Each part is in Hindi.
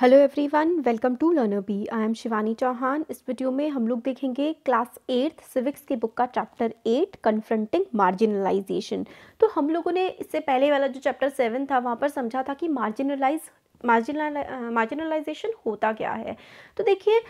hello everyone welcome to Learner B I am Shivani Chauhan इस वीडियो में हम लोग देखेंगे क्लास एट्थ सिविक्स की बुक का चैप्टर एट कन्फ्रंटिंग मार्जिनलाइजेशन तो हम लोगों ने इससे पहले वाला जो चैप्टर सेवन था वहाँ पर समझा था कि मार्जिनलाइज मार्जिनल मार्जिनलाइजेशन होता क्या है तो देखिए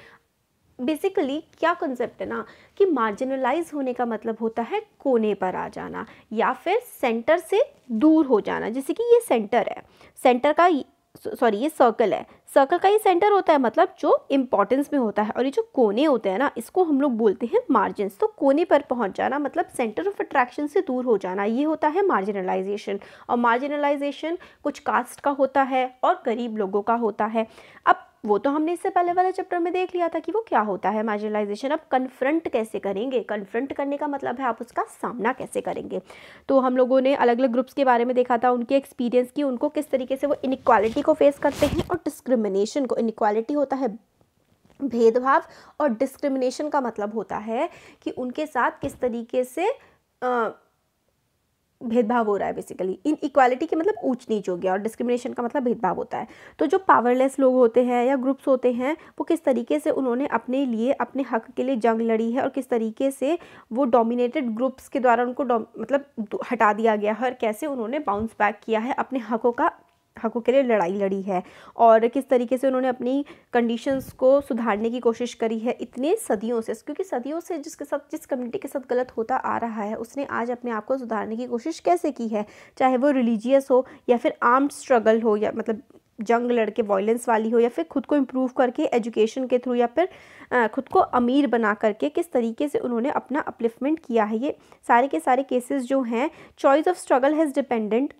बेसिकली क्या कंसेप्ट है ना कि मार्जिनलाइज होने का मतलब होता है कोने पर आ जाना या फिर सेंटर से दूर हो जाना जैसे कि ये सेंटर है सेंटर का सॉरी ये सर्कल है सर्कल का ये सेंटर होता है मतलब जो इम्पोर्टेंस में होता है और ये जो कोने होते हैं ना इसको हम लोग बोलते हैं मार्जिन तो कोने पर पहुंच जाना मतलब सेंटर ऑफ अट्रैक्शन से दूर हो जाना ये होता है मार्जिनलाइजेशन और मार्जिनलाइजेशन कुछ कास्ट का होता है और गरीब लोगों का होता है अब वो तो हमने इससे पहले वाले चैप्टर में देख लिया था कि वो क्या होता है मार्जिनलाइजेशन अब कन्फ्रंट कैसे करेंगे कन्फ्रंट करने का मतलब है आप उसका सामना कैसे करेंगे तो हम लोगों ने अलग अलग ग्रुप्स के बारे में देखा था उनके एक्सपीरियंस की उनको किस तरीके से वो इनक्वालिटी को फेस करते हैं और डिस्क्रिमिनेशन को इनक्वालिटी होता है भेदभाव और डिस्क्रिमिनेशन का मतलब होता है कि उनके साथ किस तरीके से आ, भेदभाव हो रहा है बेसिकली इन इक्वालिटी के मतलब ऊंच नीच हो गया और डिस्क्रिमिनेशन का मतलब भेदभाव होता है तो जो पावरलेस लोग होते हैं या ग्रुप्स होते हैं वो किस तरीके से उन्होंने अपने लिए अपने हक के लिए जंग लड़ी है और किस तरीके से वो डोमिनेटेड ग्रुप्स के द्वारा उनको मतलब हटा दिया गया है और कैसे उन्होंने बाउंस बैक किया है अपने हकों का हक़ों के लिए लड़ाई लड़ी है और किस तरीके से उन्होंने अपनी कंडीशंस को सुधारने की कोशिश करी है इतने सदियों से क्योंकि सदियों से जिसके साथ जिस कम्युनिटी के साथ गलत होता आ रहा है उसने आज अपने आप को सुधारने की कोशिश कैसे की है चाहे वो रिलीजियस हो या फिर आर्म्ड स्ट्रगल हो या मतलब जंग लड़के वॉयलेंस वाली हो या फिर खुद को इम्प्रूव करके एजुकेशन के थ्रू या फिर खुद को अमीर बना करके किस तरीके से उन्होंने अपना अपलिफ्टमेंट किया है ये सारे के सारे केसेस जो हैं choice of struggle has dependent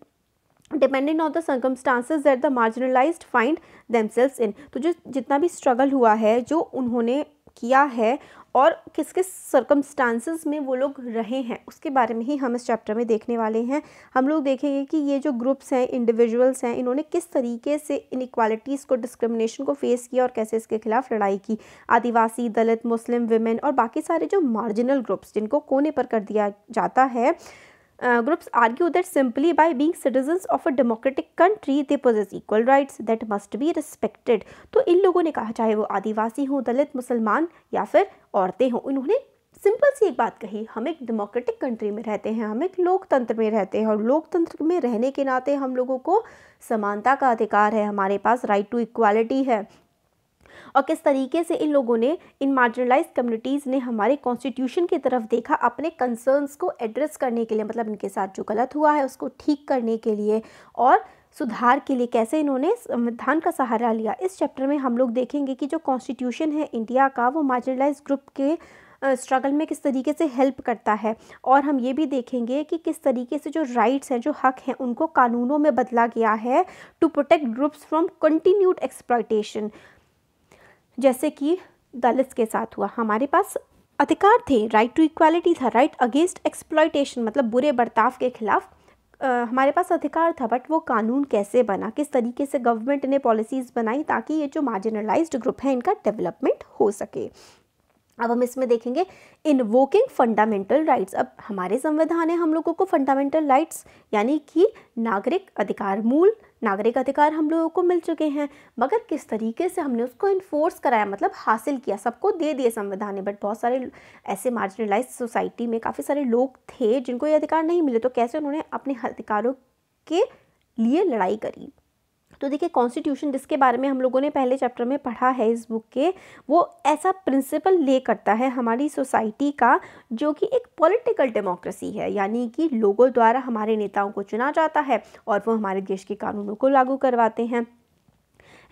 dependent on the circumstances that the marginalised find themselves in तो जो जितना भी स्ट्रगल हुआ है जो उन्होंने किया है और किस किस सर्कमस्टांसिस में वो लोग रहे हैं उसके बारे में ही हम इस चैप्टर में देखने वाले हैं हम लोग देखेंगे कि ये जो ग्रुप्स हैं इंडिविजुअल्स हैं इन्होंने किस तरीके से इनक्वालिटीज़ को डिस्क्रिमिनेशन को फेस किया और कैसे इसके खिलाफ लड़ाई की आदिवासी दलित मुस्लिम वुमेन और बाकी सारे जो मार्जिनल ग्रुप्स जिनको कोने पर कर दिया जाता है uh, groups argue that simply by being citizens of a democratic country they possess equal rights that must be respected तो इन लोगों ने कहा चाहे वो आदिवासी हों दलित मुसलमान या फिर औरतें हों उन्होंने सिंपल सी एक बात कही हम एक डेमोक्रेटिक कंट्री में रहते हैं हम एक लोकतंत्र में रहते हैं और लोकतंत्र में रहने के नाते हम लोगों को समानता का अधिकार है हमारे पास राइट टू इक्वालिटी है और किस तरीके से इन लोगों ने इन मार्जिनलाइज कम्युनिटीज़ ने हमारे कॉन्स्टिट्यूशन की तरफ देखा अपने कंसर्न्स को एड्रेस करने के लिए मतलब इनके साथ जो गलत हुआ है उसको ठीक करने के लिए और सुधार के लिए कैसे इन्होंने संविधान का सहारा लिया इस चैप्टर में हम लोग देखेंगे कि जो कॉन्स्टिट्यूशन है इंडिया का वो मार्जिनलाइज ग्रुप के स्ट्रगल में किस तरीके से हेल्प करता है और हम ये भी देखेंगे कि किस तरीके से जो राइट्स हैं जो हक हैं उनको कानूनों में बदला गया है to protect groups from continued exploitation जैसे कि दलित के साथ हुआ हमारे पास अधिकार थे राइट टू इक्वालिटी था राइट अगेंस्ट एक्सप्लॉयटेशन मतलब बुरे बर्ताव के खिलाफ आ, हमारे पास अधिकार था बट वो कानून कैसे बना किस तरीके से गवर्नमेंट ने पॉलिसीज़ बनाई ताकि ये जो मार्जिनलाइज्ड ग्रुप है इनका डेवलपमेंट हो सके अब हम इसमें देखेंगे इनवोकिंग फंडामेंटल राइट्स अब हमारे संविधान है हम लोगों को फंडामेंटल राइट्स यानी कि नागरिक अधिकार मूल नागरिक अधिकार हम लोगों को मिल चुके हैं मगर किस तरीके से हमने उसको इन्फोर्स कराया मतलब हासिल किया सबको दे दिए संविधान ने बट बहुत सारे ऐसे मार्जिनलाइज सोसाइटी में काफ़ी सारे लोग थे जिनको ये अधिकार नहीं मिले तो कैसे उन्होंने अपने अधिकारों के लिए लड़ाई करी तो देखिए कॉन्स्टिट्यूशन जिसके बारे में हम लोगों ने पहले चैप्टर में पढ़ा है इस बुक के वो ऐसा प्रिंसिपल ले करता है हमारी सोसाइटी का जो कि एक पॉलिटिकल डेमोक्रेसी है यानी कि लोगों द्वारा हमारे नेताओं को चुना जाता है और वो हमारे देश के कानूनों को लागू करवाते हैं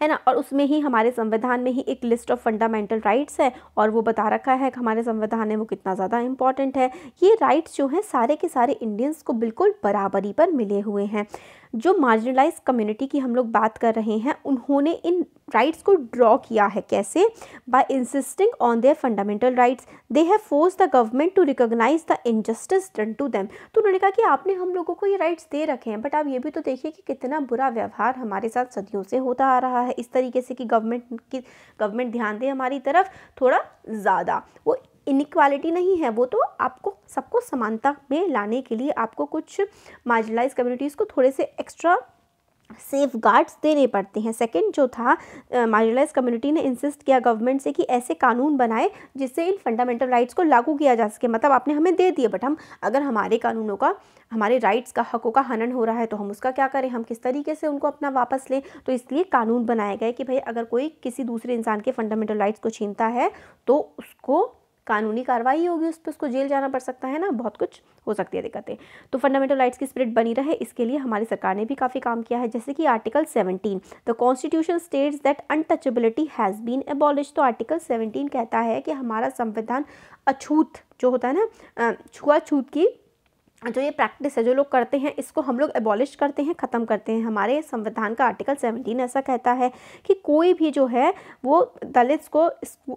है ना और उसमें ही हमारे संविधान में ही एक लिस्ट ऑफ फंडामेंटल राइट्स है और वो बता रखा है कि हमारे संविधान है वो कितना ज़्यादा इंपॉर्टेंट है ये राइट्स जो हैं सारे के सारे इंडियंस को बिल्कुल बराबरी पर मिले हुए हैं जो मार्जिनलाइज कम्युनिटी की हम लोग बात कर रहे हैं उन्होंने इन राइट्स को ड्रॉ किया है कैसे by insisting on their fundamental rights they have force the government to recognise the injustice done to them तो उन्होंने कहा कि आपने हम लोगों को ये राइट्स दे रखे हैं बट आप ये भी तो देखिए कि कितना बुरा व्यवहार हमारे साथ सदियों से होता आ रहा है इस तरीके से कि गवर्नमेंट की गवर्नमेंट ध्यान दे हमारी तरफ थोड़ा ज़्यादा वो इनक्वालिटी नहीं है वो तो आपको सबको समानता में लाने के लिए आपको कुछ मार्जिलाइज कम्युनिटीज़ को थोड़े से एक्स्ट्रा सेफ गार्ड्स देने पड़ते हैं सेकंड जो था मार्जिलाइज कम्युनिटी ने इंसिस्ट किया गवर्नमेंट से कि ऐसे कानून बनाए जिससे इन फंडामेंटल राइट्स को लागू किया जा सके मतलब आपने हमें दे दिए बट हम अगर हमारे कानूनों का हमारे राइट्स का हकों का हनन हो रहा है तो हम उसका क्या करें हम किस तरीके से उनको अपना वापस लें तो इसलिए कानून बनाए गए कि भाई अगर कोई किसी दूसरे इंसान के फंडामेंटल राइट्स को छीनता है तो उसको कानूनी कार्रवाई होगी उस पर उसको जेल जाना पड़ सकता है ना बहुत कुछ हो सकती है दिक्कतें तो फंडामेंटल राइट्स की स्पिरिट बनी रहे इसके लिए हमारी सरकार ने भी काफ़ी काम किया है जैसे कि article 17 the constitution states that untouchability has been abolish तो आर्टिकल 17 कहता है कि हमारा संविधान अछूत जो होता है ना छुआछूत की जो ये प्रैक्टिस है जो लोग करते हैं इसको हम लोग एबॉलिश करते हैं ख़त्म करते हैं हमारे संविधान का आर्टिकल सेवनटीन ऐसा कहता है कि कोई भी जो है वो दलित को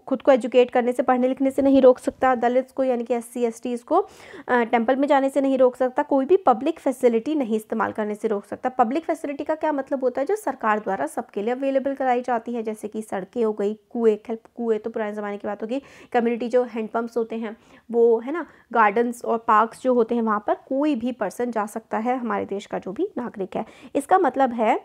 खुद को एजुकेट करने से पढ़ने लिखने से नहीं रोक सकता दलित को यानी कि एस सी एस टी इसको टेम्पल में जाने से नहीं रोक सकता कोई भी पब्लिक फैसिलिटी नहीं इस्तेमाल करने से रोक सकता पब्लिक फैसिलिटी का क्या मतलब होता है जो सरकार द्वारा सबके लिए अवेलेबल कराई जाती है जैसे कि सड़कें हो गई कुएँ हेल्प कुएँ तो पुराने ज़माने की बात होगी कम्युनिटी जो हैंडपम्प्स होते हैं वो है ना गार्डन्स और पार्कस जो होते हैं वहाँ पर कोई भी पर्सन जा सकता है हमारे देश का जो भी नागरिक है इसका मतलब है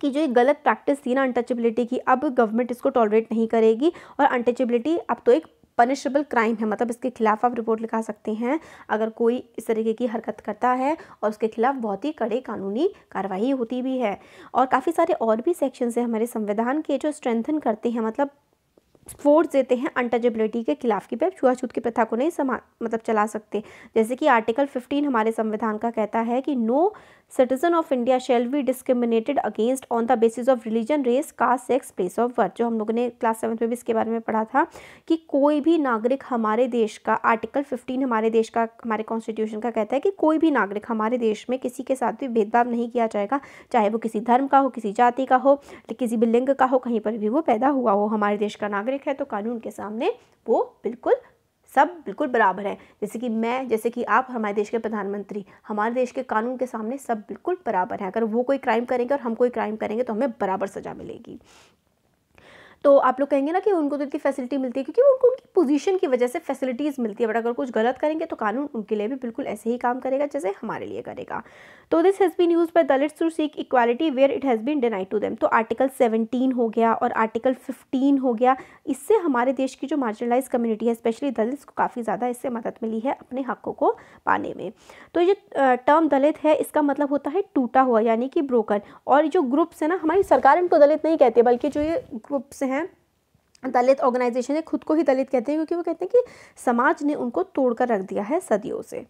कि जो एक गलत प्रैक्टिस थी ना अनटचेबिलिटी की अब गवर्नमेंट इसको टॉलरेट नहीं करेगी और अनटचेबिलिटी अब तो एक पनिशेबल क्राइम है मतलब इसके खिलाफ आप रिपोर्ट लिखा सकते हैं अगर कोई इस तरीके की हरकत करता है और उसके खिलाफ बहुत ही कड़े कानूनी कार्रवाई होती भी है और काफ़ी सारे और भी सेक्शन है हमारे संविधान के जो स्ट्रेंथन करते हैं मतलब फोर्स देते हैं अनटचेबिलिटी के खिलाफ कि भाई छुआछूत की प्रथा को नहीं समा मतलब चला सकते जैसे कि आर्टिकल 15 हमारे संविधान का कहता है कि no citizen of India shall be discriminated against on the basis of religion race caste sex place of birth जो हम लोगों ने क्लास सेवन में भी इसके बारे में पढ़ा था कि कोई भी नागरिक हमारे देश का आर्टिकल फिफ्टीन हमारे देश का हमारे कॉन्स्टिट्यूशन का कहता है कि कोई भी नागरिक हमारे देश में किसी के साथ भी भेदभाव नहीं किया जाएगा चाहे वो किसी धर्म का हो किसी जाति का हो किसी भी लिंग का हो कहीं पर भी वो पैदा हुआ हो हमारे देश का नागरिक नागरिक है तो कानून के सामने वो बिल्कुल सब बिल्कुल बराबर है जैसे कि मैं जैसे कि आप हमारे देश के प्रधानमंत्री हमारे देश के कानून के सामने सब बिल्कुल बराबर है अगर वो कोई क्राइम करेंगे और हम कोई क्राइम करेंगे तो हमें बराबर सज़ा मिलेगी तो आप लोग कहेंगे ना कि उनको तो इतनी फैसिलिटी मिलती है क्योंकि उनको उनकी पोजीशन की वजह से फैसिलिटीज़ मिलती है बट अगर कुछ गलत करेंगे तो कानून उनके लिए भी बिल्कुल ऐसे ही काम करेगा जैसे हमारे लिए करेगा तो this has been use by Dalits to seek equality where it has been denied to them तो आर्टिकल सेवनटीन हो गया और आर्टिकल फिफ्टीन हो गया इससे हमारे देश की जो मार्जिनलाइज कम्युनिटी है स्पेशली दलित्स को काफ़ी ज़्यादा इससे मदद मिली है अपने हकों को पाने में तो ये टर्म दलित है इसका मतलब होता है टूटा हुआ यानी कि ब्रोकन और जो ग्रुप्स है ना हमारी सरकार इनको दलित नहीं कहती बल्कि जो ये ग्रुप्स हैं हैं दलित ऑर्गेनाइजेशन है खुद को ही दलित कहते हैं क्योंकि वो कहते हैं कि समाज ने उनको तोड़कर रख दिया है सदियों से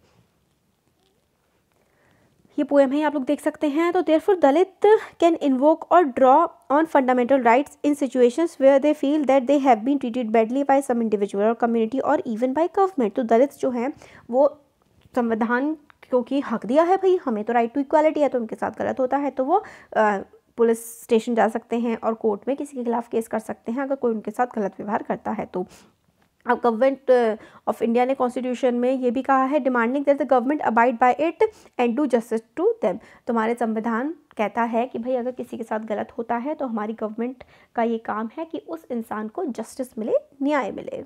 ये पोएम है आप लोग देख सकते हैं तो therefore Dalit can invoke और draw on fundamental rights in situations where they feel that they have been treated badly by some individual और कम्युनिटी और इवन बाय गवर्नमेंट तो दलित जो हैं वो संविधान क्योंकि हक दिया है भाई हमें तो राइट टू इक्वालिटी है तो उनके साथ गलत होता है तो वो पुलिस स्टेशन जा सकते हैं और कोर्ट में किसी के खिलाफ केस कर सकते हैं अगर कोई उनके साथ गलत व्यवहार करता है तो अब गवर्नमेंट ऑफ इंडिया ने कॉन्स्टिट्यूशन में ये भी कहा है demanding that the government abide by it and do justice to them तो हमारे संविधान कहता है कि भाई अगर किसी के साथ गलत होता है तो हमारी गवर्नमेंट का ये काम है कि उस इंसान को जस्टिस मिले न्याय मिले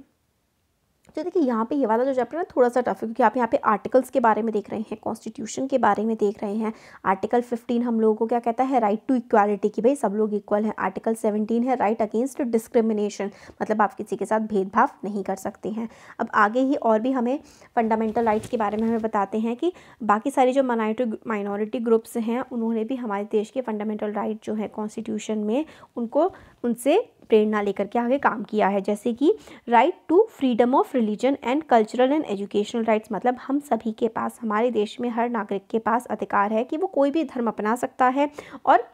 तो देखिए यहाँ पे ये वाला जो चैप्टर है थोड़ा सा टफ है क्योंकि आप यहाँ पे आर्टिकल्स के बारे में देख रहे हैं कॉन्स्टिट्यूशन के बारे में देख रहे हैं आर्टिकल फिफ्टीन हम लोगों को क्या कहता है राइट टू इक्वालिटी की भाई सब लोग इक्वल हैं आर्टिकल सेवनटीन है राइट अगेंस्ट डिस्क्रिमिनेशन मतलब आप किसी के साथ भेदभाव नहीं कर सकते हैं अब आगे ही और भी हमें फंडामेंटल राइट्स के बारे में हमें बताते हैं कि बाकी सारी जो माइनॉरिटी माइनॉरिटी ग्रुप्स हैं उन्होंने भी हमारे देश के फंडामेंटल राइट जो है कॉन्स्टिट्यूशन में उनको उनसे प्रेरणा लेकर के आगे काम किया है जैसे कि right to freedom of religion and cultural and educational rights मतलब हम सभी के पास हमारे देश में हर नागरिक के पास अधिकार है कि वो कोई भी धर्म अपना सकता है और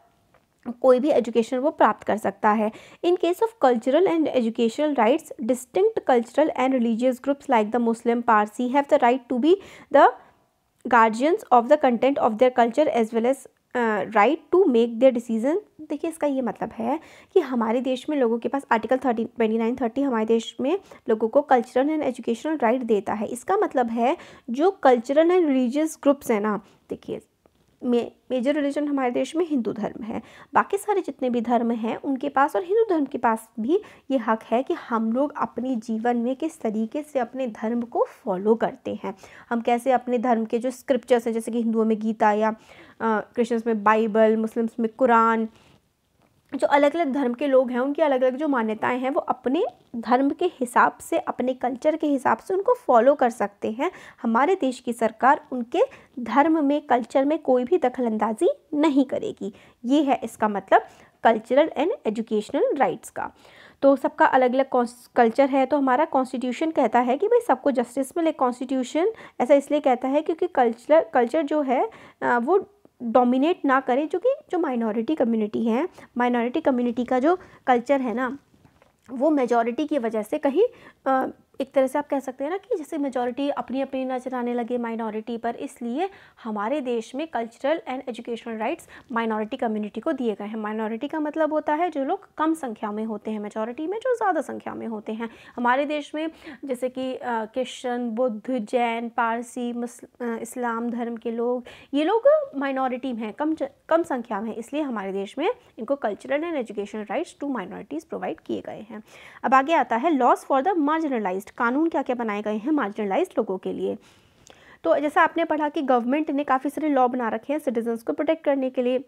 कोई भी एजुकेशन वो प्राप्त कर सकता है in case of cultural and educational rights distinct cultural and religious groups like the Muslim Parsi have the right to be the guardians of the content of their culture as well as right to make their decision देखिए इसका ये मतलब है कि हमारे देश में लोगों के पास article thirty twenty nine thirty हमारे देश में लोगों को कल्चरल एंड एजुकेशनल राइट देता है इसका मतलब है जो कल्चरल एंड रिलीजियस ग्रुप्स हैं ना देखिए में मेजर रिलीजन हमारे देश में हिंदू धर्म है बाकी सारे जितने भी धर्म हैं उनके पास और हिंदू धर्म के पास भी ये हक है कि हम लोग अपने जीवन में किस तरीके से अपने धर्म को फॉलो करते हैं हम कैसे अपने धर्म के जो स्क्रिप्चर्स हैं जैसे कि हिंदुओं में गीता या क्रिश्चियंस में बाइबल मुस्लिम्स में कुरान जो अलग अलग धर्म के लोग हैं उनकी अलग अलग जो मान्यताएं हैं वो अपने धर्म के हिसाब से अपने कल्चर के हिसाब से उनको फॉलो कर सकते हैं हमारे देश की सरकार उनके धर्म में कल्चर में कोई भी दखलंदाजी नहीं करेगी ये है इसका मतलब कल्चरल एंड एजुकेशनल राइट्स का तो सबका अलग अलग कल्चर है तो हमारा कॉन्स्टिट्यूशन कहता है कि भाई सबको जस्टिस मिले कॉन्स्टिट्यूशन ऐसा इसलिए कहता है क्योंकि कल्चर कल्चर जो है वो डोमिनेट ना करें जो कि जो माइनॉरिटी कम्युनिटी है माइनॉरिटी कम्युनिटी का जो कल्चर है ना वो मेजॉरिटी की वजह से कहीं एक तरह से आप कह सकते हैं ना कि जैसे मेजॉरिटी अपनी अपनी नज़र आने लगे माइनॉरिटी पर इसलिए हमारे देश में cultural and educational rights minority community को दिए गए हैं माइनॉरिटी का मतलब होता है जो लोग कम संख्या में होते हैं मेजॉरिटी में जो ज़्यादा संख्या में होते हैं हमारे देश में जैसे कि क्रिश्चन बुद्ध जैन पारसी इस्लाम धर्म के लोग ये लोग माइनॉरिटी में हैं कम कम संख्या में इसलिए हमारे देश में इनको cultural and educational rights to minorities provide किए गए हैं अब आगे आता है laws for the marginalise marginalised कानून क्या क्या बनाए गए हैं मार्जिनलाइज्ड लोगों के लिए तो जैसा आपने पढ़ा कि गवर्नमेंट ने काफ़ी सारे लॉ बना रखे हैं सिटीजन्स को प्रोटेक्ट करने के लिए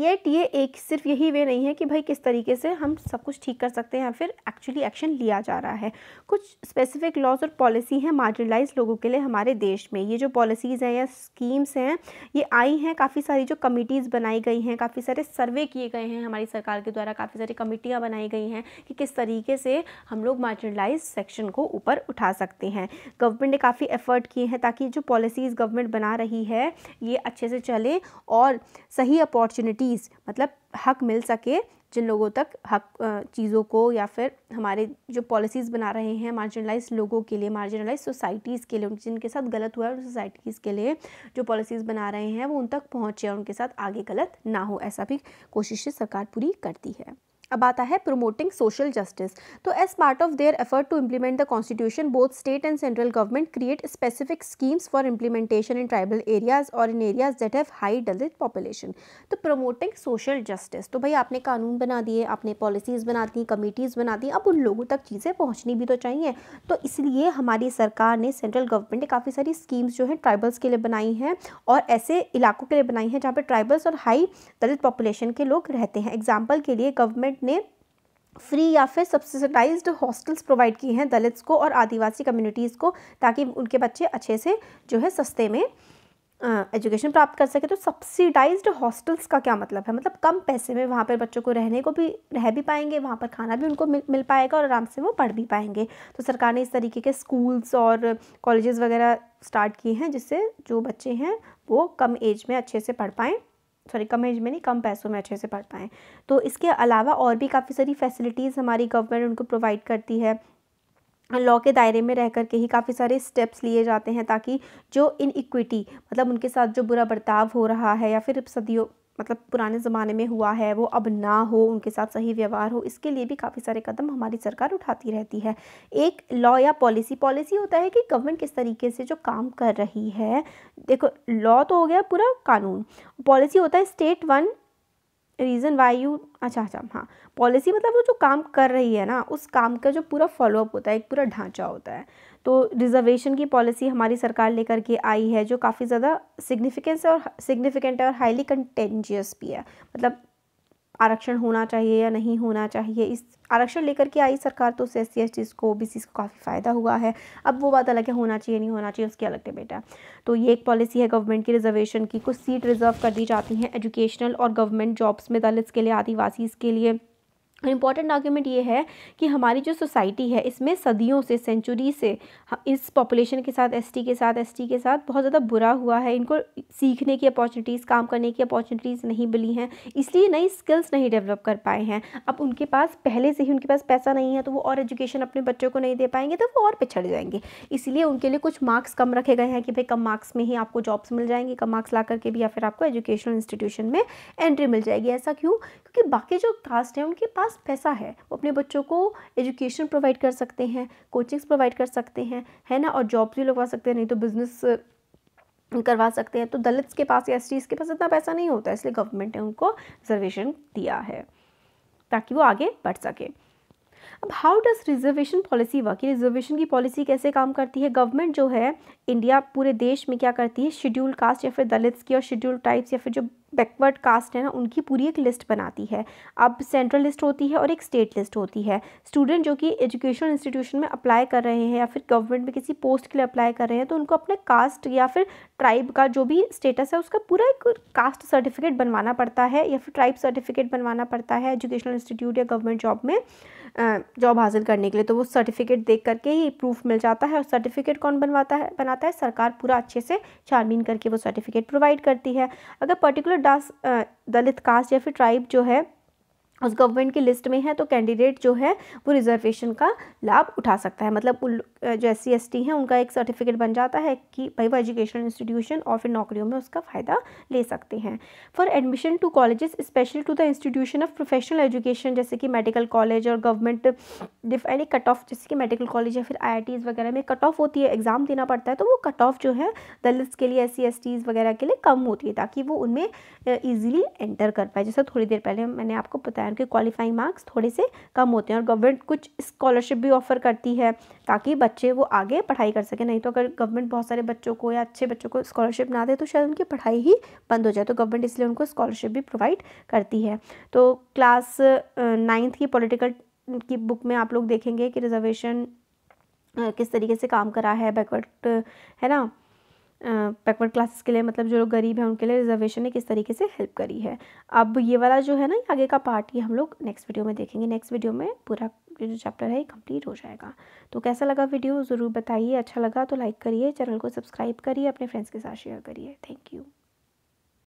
येट ये एक सिर्फ यही वे नहीं है कि भाई किस तरीके से हम सब कुछ ठीक कर सकते हैं या फिर एक्चुअली एक्शन लिया जा रहा है कुछ स्पेसिफिक लॉज और पॉलिसी हैं मार्जिनलाइज लोगों के लिए हमारे देश में ये जो पॉलिसीज़ हैं या स्कीम्स हैं ये आई हैं काफ़ी सारी जो कमिटीज़ बनाई गई हैं काफ़ी सारे सर्वे किए गए हैं हमारी सरकार के द्वारा काफ़ी सारी कमिटियाँ बनाई गई हैं कि किस तरीके से हम लोग मार्जिनलाइज सेक्शन को ऊपर उठा सकते हैं गवर्नमेंट ने काफ़ी एफर्ट किए हैं ताकि जो पॉलिसीज़ गवर्नमेंट बना रही है ये अच्छे से चले और सही अपॉर्चुनिटी अपॉर्चुनिटीज़ मतलब हक मिल सके जिन लोगों तक हक चीज़ों को या फिर हमारे जो पॉलिसीज़ बना रहे हैं मार्जिनलाइज लोगों के लिए मार्जिनलाइज सोसाइटीज़ के लिए जिनके साथ गलत हुआ है उन सोसाइटीज़ के लिए जो पॉलिसीज़ बना रहे हैं वो उन तक पहुँचे और उनके साथ आगे गलत ना हो ऐसा भी कोशिशें सरकार पूरी करती है अब आता है प्रोमोटिंग सोशल जस्टिस तो as part of their effort to implement the constitution both state and central government create specific schemes for implementation in tribal areas और in areas that have high Dalit population तो प्रोमोटिंग सोशल जस्टिस तो भाई आपने कानून बना दिए आपने पॉलिसीज़ बना दी कमिटीज़ बना दी अब उन लोगों तक चीज़ें पहुँचनी भी तो चाहिए तो इसलिए हमारी सरकार ने सेंट्रल गवर्नमेंट ने काफ़ी सारी स्कीम्स जो हैं ट्राइबल्स के लिए बनाई हैं और ऐसे इलाकों के लिए बनाई हैं जहाँ पर ट्राइबल्स और हाई दलित पॉपुलेशन के लोग रहते हैं एग्जाम्पल के लिए गवर्नमेंट गवर्नमेंट ने फ्री या फिर सब्सिडाइज्ड हॉस्टल्स प्रोवाइड किए हैं दलित्स को और आदिवासी कम्युनिटीज़ को ताकि उनके बच्चे अच्छे से जो है सस्ते में एजुकेशन प्राप्त कर सके तो सब्सिडाइज्ड हॉस्टल्स का क्या मतलब है मतलब कम पैसे में वहाँ पर बच्चों को रहने को भी रह भी पाएंगे वहाँ पर खाना भी उनको मिल मिल पाएगा और आराम से वो पढ़ भी पाएंगे तो सरकार ने इस तरीके के स्कूल्स और कॉलेजेस वगैरह स्टार्ट किए हैं जिससे जो बच्चे हैं वो कम एज में अच्छे से पढ़ पाएँ सॉरी कम एज में नहीं कम पैसों में अच्छे से पढ़ पाएँ तो इसके अलावा और भी काफ़ी सारी फैसिलिटीज़ हमारी गवर्नमेंट उनको प्रोवाइड करती है लॉ के दायरे में रह कर के ही काफ़ी सारे स्टेप्स लिए जाते हैं ताकि जो इक्विटी मतलब उनके साथ जो बुरा बर्ताव हो रहा है या फिर सदियों मतलब पुराने ज़माने में हुआ है वो अब ना हो उनके साथ सही व्यवहार हो इसके लिए भी काफ़ी सारे कदम हमारी सरकार उठाती रहती है एक लॉ या पॉलिसी पॉलिसी होता है कि गवर्नमेंट किस तरीके से जो काम कर रही है देखो लॉ तो हो गया पूरा कानून पॉलिसी होता है state one reason why you अच्छा अच्छा हाँ पॉलिसी मतलब वो जो काम कर रही है ना उस काम का जो पूरा फॉलोअप होता है एक पूरा ढांचा होता है तो रिजर्वेशन की पॉलिसी हमारी सरकार लेकर के आई है जो काफ़ी ज़्यादा सिग्निफिकेंस और सिग्निफिकेंट है और हाईली कंटेंजियस भी है मतलब आरक्षण होना चाहिए या नहीं होना चाहिए इस आरक्षण लेकर के आई सरकार तो उससे एस सी एस टी को ओ बी को काफ़ी फ़ायदा हुआ है अब वो बात अलग है होना चाहिए नहीं होना चाहिए उसकी अलग है बेटा तो ये एक पॉलिसी है गवर्नमेंट की रिजर्वेशन की कुछ सीट रिजर्व कर दी जाती हैं एजुकेशनल और गवर्नमेंट जॉब्स में दलित के लिए आदिवासी के लिए इम्पॉर्टेंट डॉक्यूमेंट ये है कि हमारी जो सोसाइटी है इसमें सदियों से सेंचुरी से इस पॉपुलेशन के साथ एसटी के साथ एसटी के साथ बहुत ज़्यादा बुरा हुआ है इनको सीखने की अपॉर्चुनिटीज़ काम करने की अपॉर्चुनिटीज़ नहीं मिली हैं इसलिए नई स्किल्स नहीं डेवलप कर पाए हैं अब उनके पास पहले से ही उनके पास पैसा नहीं है तो वो और एजुकेशन अपने बच्चों को नहीं दे पाएंगे तो वो और पिछड़ जाएंगे इसलिए उनके लिए कुछ मार्क्स कम रखे गए हैं कि भाई कम मार्क्स में ही आपको जॉब्स मिल जाएंगी कम मार्क्स ला करके भी या फिर आपको एजुकेशनल इंस्टीट्यूशन में एंट्री मिल जाएगी ऐसा क्यों क्योंकि बाकी जो कास्ट हैं उनके पास पास पैसा है वो अपने बच्चों को एजुकेशन प्रोवाइड कर सकते हैं कोचिंग्स प्रोवाइड कर सकते हैं है ना और जॉब्स भी लगवा सकते हैं नहीं तो बिज़नेस करवा सकते हैं तो दलित्स के पास या एस के पास इतना पैसा नहीं होता इसलिए गवर्नमेंट ने उनको रिजर्वेशन दिया है ताकि वो आगे बढ़ सके अब how does reservation policy work reservation की पॉलिसी कैसे काम करती है गवर्नमेंट जो है इंडिया पूरे देश में क्या करती है शेड्यूल कास्ट या फिर दलित्स की और शेड्यूल टाइप्स या फिर जो बैकवर्ड कास्ट है ना उनकी पूरी एक लिस्ट बनाती है अब सेंट्रल लिस्ट होती है और एक स्टेट लिस्ट होती है स्टूडेंट जो कि एजुकेशनल इंस्टीट्यूशन में अप्लाई कर रहे हैं या फिर गवर्नमेंट में किसी पोस्ट के लिए अप्लाई कर रहे हैं तो उनको अपने कास्ट या फिर ट्राइब का जो भी स्टेटस है उसका पूरा एक कास्ट सर्टिफिकेट बनवाना पड़ता है या फिर ट्राइब सर्टिफिकेट बनवाना पड़ता है एजुकेशनल इंस्टीट्यूट या गवर्नमेंट जॉब में जॉब हासिल करने के लिए तो वो सर्टिफिकेट देख करके ही प्रूफ मिल जाता है और सर्टिफिकेट कौन बनवाता है बनाता है सरकार पूरा अच्छे से छानबीन करके वो सर्टिफिकेट प्रोवाइड करती है अगर पर्टिकुलर डास दलित कास्ट या फिर ट्राइब जो है उस गवर्नमेंट की लिस्ट में है तो कैंडिडेट जो है वो रिजर्वेशन का लाभ उठा सकता है मतलब जो एस सी एस टी हैं उनका एक सर्टिफिकेट बन जाता है कि भाई वो एजुकेशनल इंस्टीट्यूशन और फिर नौकरियों में उसका फ़ायदा ले सकते हैं for admission to colleges specially to the institution of professional education जैसे कि मेडिकल कॉलेज और गवर्नमेंट एनी कट ऑफ जैसे कि मेडिकल कॉलेज या फिर आई वगैरह में कट ऑफ होती है एग्ज़ाम देना पड़ता है तो वो कट ऑफ जो है दलित के लिए एस सी वगैरह के लिए कम होती है ताकि वो उनमें ईजिली एंटर कर पाए जैसे थोड़ी देर पहले मैंने आपको बताया मैन के क्वालिफाइंग मार्क्स थोड़े से कम होते हैं और गवर्नमेंट कुछ स्कॉलरशिप भी ऑफर करती है ताकि बच्चे वो आगे पढ़ाई कर सकें नहीं तो अगर गवर्नमेंट बहुत सारे बच्चों को या अच्छे बच्चों को स्कॉलरशिप ना दे तो शायद उनकी पढ़ाई ही बंद हो जाए तो गवर्नमेंट इसलिए उनको स्कॉलरशिप भी प्रोवाइड करती है तो क्लास नाइन्थ की पॉलिटिकल की बुक में आप लोग देखेंगे कि रिजर्वेशन किस तरीके से काम करा है बैकवर्ड है ना बैकवर्ड क्लासेस के लिए मतलब जो लोग गरीब हैं उनके लिए रिजर्वेशन ने किस तरीके से हेल्प करी है अब ये वाला जो है ना आगे का पार्ट ये हम लोग नेक्स्ट वीडियो में देखेंगे नेक्स्ट वीडियो में पूरा जो चैप्टर है ये कंप्लीट हो जाएगा तो कैसा लगा वीडियो ज़रूर बताइए अच्छा लगा तो लाइक करिए चैनल को सब्सक्राइब करिए अपने फ्रेंड्स के साथ शेयर करिए थैंक यू